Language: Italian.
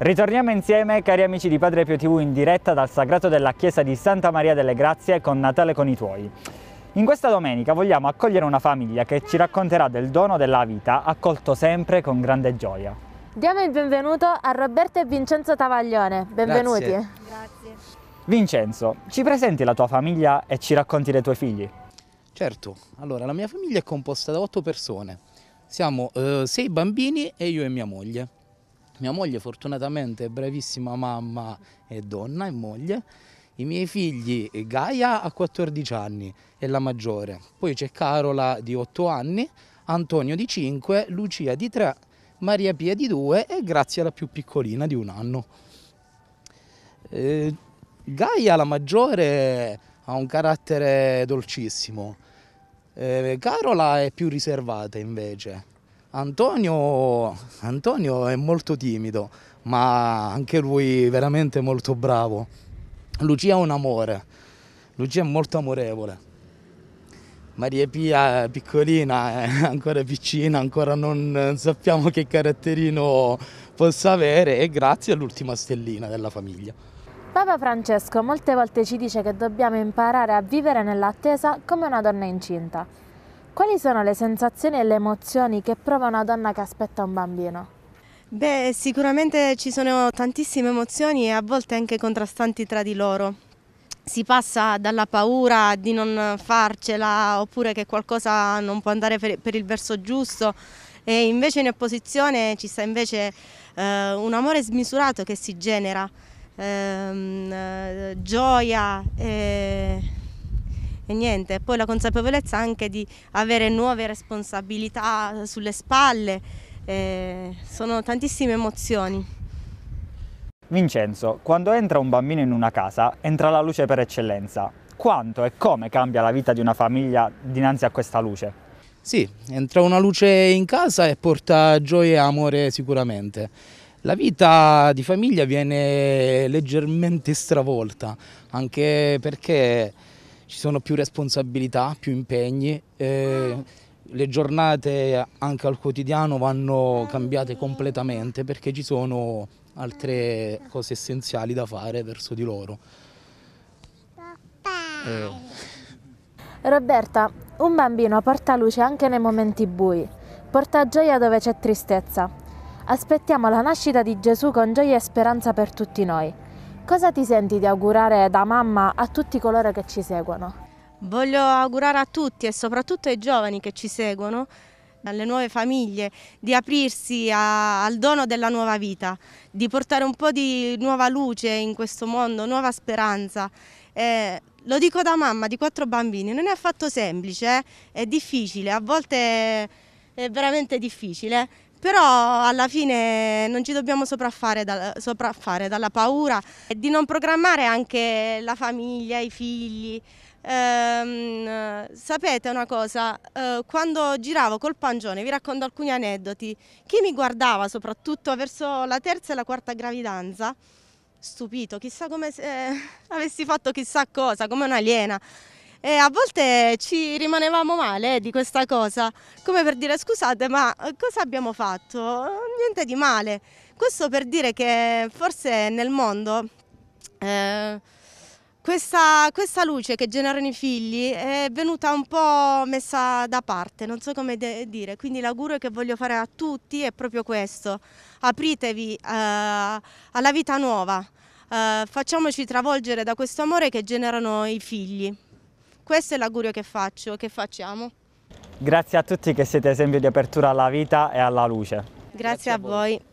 Ritorniamo insieme, cari amici di Padre Pio TV, in diretta dal sagrato della chiesa di Santa Maria delle Grazie con Natale con i tuoi. In questa domenica vogliamo accogliere una famiglia che ci racconterà del dono della vita accolto sempre con grande gioia. Diamo il benvenuto a Roberto e Vincenzo Tavaglione. Benvenuti. Grazie. Grazie. Vincenzo, ci presenti la tua famiglia e ci racconti dei tuoi figli? Certo, allora la mia famiglia è composta da otto persone. Siamo eh, sei bambini e io e mia moglie. Mia moglie fortunatamente è bravissima mamma e donna e moglie. I miei figli, eh, Gaia ha 14 anni, è la maggiore. Poi c'è Carola di 8 anni, Antonio di 5, Lucia di 3, Maria Pia di 2 e Grazia la più piccolina di un anno. Eh, Gaia la maggiore ha un carattere dolcissimo, eh, Carola è più riservata invece. Antonio, Antonio, è molto timido, ma anche lui veramente molto bravo. Lucia è un amore, Lucia è molto amorevole. Maria Pia è piccolina, è ancora piccina, ancora non sappiamo che caratterino possa avere e grazie all'ultima stellina della famiglia. Papa Francesco molte volte ci dice che dobbiamo imparare a vivere nell'attesa come una donna incinta. Quali sono le sensazioni e le emozioni che prova una donna che aspetta un bambino? Beh, sicuramente ci sono tantissime emozioni e a volte anche contrastanti tra di loro. Si passa dalla paura di non farcela oppure che qualcosa non può andare per il verso giusto e invece in opposizione ci sta invece eh, un amore smisurato che si genera, ehm, eh, gioia e e niente, poi la consapevolezza anche di avere nuove responsabilità sulle spalle, eh, sono tantissime emozioni. Vincenzo, quando entra un bambino in una casa, entra la luce per eccellenza. Quanto e come cambia la vita di una famiglia dinanzi a questa luce? Sì, entra una luce in casa e porta gioia e amore sicuramente. La vita di famiglia viene leggermente stravolta, anche perché ci sono più responsabilità, più impegni. Eh, le giornate anche al quotidiano vanno cambiate completamente perché ci sono altre cose essenziali da fare verso di loro. Eh. Roberta, un bambino porta luce anche nei momenti bui, porta gioia dove c'è tristezza. Aspettiamo la nascita di Gesù con gioia e speranza per tutti noi. Cosa ti senti di augurare da mamma a tutti coloro che ci seguono? Voglio augurare a tutti e soprattutto ai giovani che ci seguono, alle nuove famiglie, di aprirsi a, al dono della nuova vita, di portare un po' di nuova luce in questo mondo, nuova speranza. Eh, lo dico da mamma di quattro bambini, non è affatto semplice, eh? è difficile, a volte è veramente difficile, però alla fine non ci dobbiamo sopraffare, da, sopraffare dalla paura di non programmare anche la famiglia, i figli. Ehm, sapete una cosa, eh, quando giravo col pangione, vi racconto alcuni aneddoti, chi mi guardava soprattutto verso la terza e la quarta gravidanza, stupito, chissà come se eh, avessi fatto chissà cosa, come un'aliena e a volte ci rimanevamo male eh, di questa cosa, come per dire scusate ma eh, cosa abbiamo fatto? Niente di male. Questo per dire che forse nel mondo eh, questa, questa, luce che generano i figli è venuta un po' messa da parte, non so come dire, quindi l'augurio che voglio fare a tutti è proprio questo, apritevi eh, alla vita nuova, eh, facciamoci travolgere da questo amore che generano i figli. Questo è l'augurio che faccio, che facciamo. Grazie a tutti che siete esempio di apertura alla vita e alla luce. Grazie, Grazie a voi.